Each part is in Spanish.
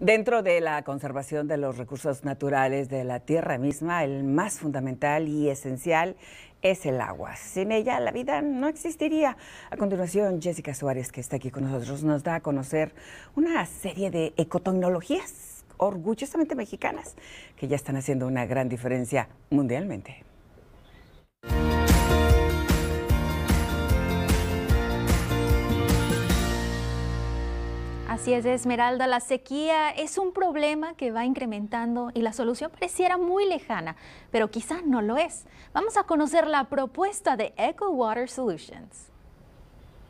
Dentro de la conservación de los recursos naturales de la tierra misma, el más fundamental y esencial es el agua. Sin ella la vida no existiría. A continuación, Jessica Suárez, que está aquí con nosotros, nos da a conocer una serie de ecotecnologías orgullosamente mexicanas que ya están haciendo una gran diferencia mundialmente. Así es, Esmeralda, la sequía es un problema que va incrementando y la solución pareciera muy lejana, pero quizás no lo es. Vamos a conocer la propuesta de Eco Water Solutions.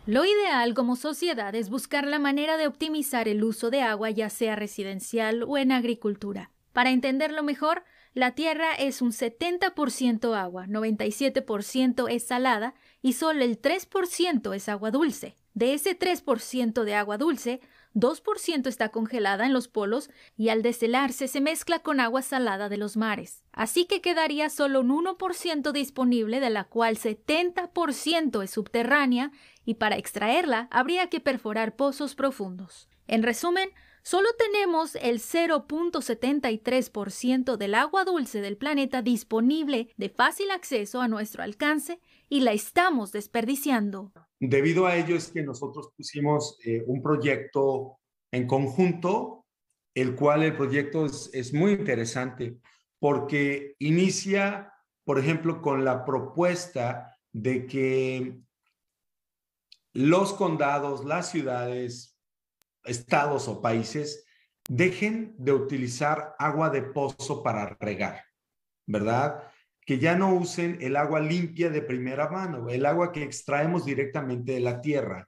Lo ideal como sociedad es buscar la manera de optimizar el uso de agua, ya sea residencial o en agricultura. Para entenderlo mejor, la tierra es un 70% agua, 97% es salada y solo el 3% es agua dulce. De ese 3% de agua dulce, 2% está congelada en los polos y al deshelarse se mezcla con agua salada de los mares. Así que quedaría solo un 1% disponible, de la cual 70% es subterránea y para extraerla habría que perforar pozos profundos. En resumen, Solo tenemos el 0.73% del agua dulce del planeta disponible de fácil acceso a nuestro alcance y la estamos desperdiciando. Debido a ello es que nosotros pusimos eh, un proyecto en conjunto, el cual el proyecto es muy interesante porque inicia, por ejemplo, con la propuesta de que los condados, las ciudades, estados o países dejen de utilizar agua de pozo para regar, ¿verdad? Que ya no usen el agua limpia de primera mano, el agua que extraemos directamente de la tierra.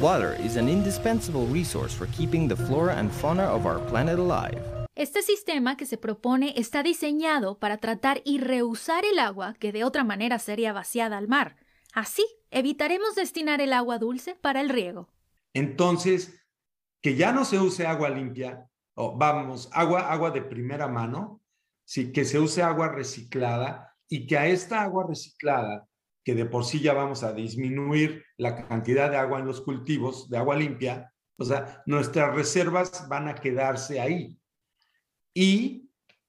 Water is an indispensable resource for keeping the flora and fauna of our planet alive. Este sistema que se propone está diseñado para tratar y reusar el agua que de otra manera sería vaciada al mar. Así, evitaremos destinar el agua dulce para el riego. Entonces, que ya no se use agua limpia, o vamos, agua, agua de primera mano, sí, que se use agua reciclada y que a esta agua reciclada, que de por sí ya vamos a disminuir la cantidad de agua en los cultivos, de agua limpia, o sea, nuestras reservas van a quedarse ahí. Y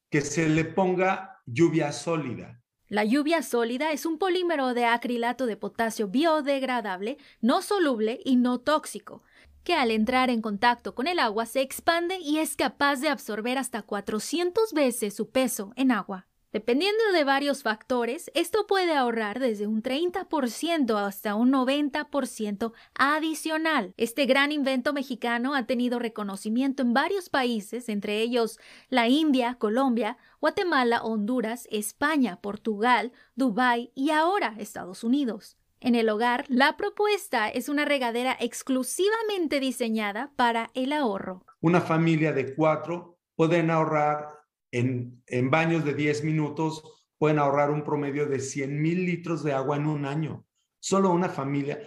que se le ponga lluvia sólida. La lluvia sólida es un polímero de acrilato de potasio biodegradable, no soluble y no tóxico que al entrar en contacto con el agua se expande y es capaz de absorber hasta 400 veces su peso en agua. Dependiendo de varios factores, esto puede ahorrar desde un 30% hasta un 90% adicional. Este gran invento mexicano ha tenido reconocimiento en varios países, entre ellos la India, Colombia, Guatemala, Honduras, España, Portugal, Dubái y ahora Estados Unidos. En el hogar, la propuesta es una regadera exclusivamente diseñada para el ahorro. Una familia de cuatro pueden ahorrar en, baños de 10 minutos, pueden ahorrar un promedio de 100 mil litros de agua en un año. Solo una familia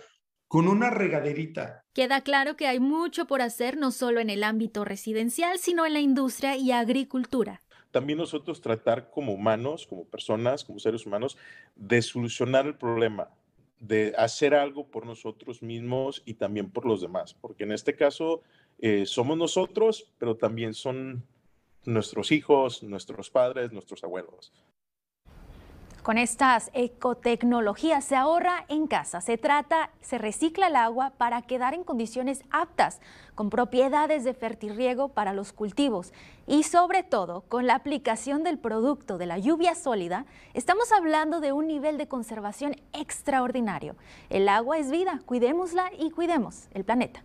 con una regaderita. Queda claro que hay mucho por hacer no solo en el ámbito residencial, sino en la industria y agricultura. También nosotros tratar como humanos, como personas, como seres humanos, de solucionar el problema, de hacer algo por nosotros mismos y también por los demás, porque en este caso eh, somos nosotros, pero también son nuestros hijos, nuestros padres, nuestros abuelos. Con estas ecotecnologías se ahorra en casa, se trata, se recicla el agua para quedar en condiciones aptas, con propiedades de fertirriego para los cultivos y sobre todo con la aplicación del producto de la lluvia sólida, estamos hablando de un nivel de conservación extraordinario. El agua es vida, cuidémosla y cuidemos el planeta.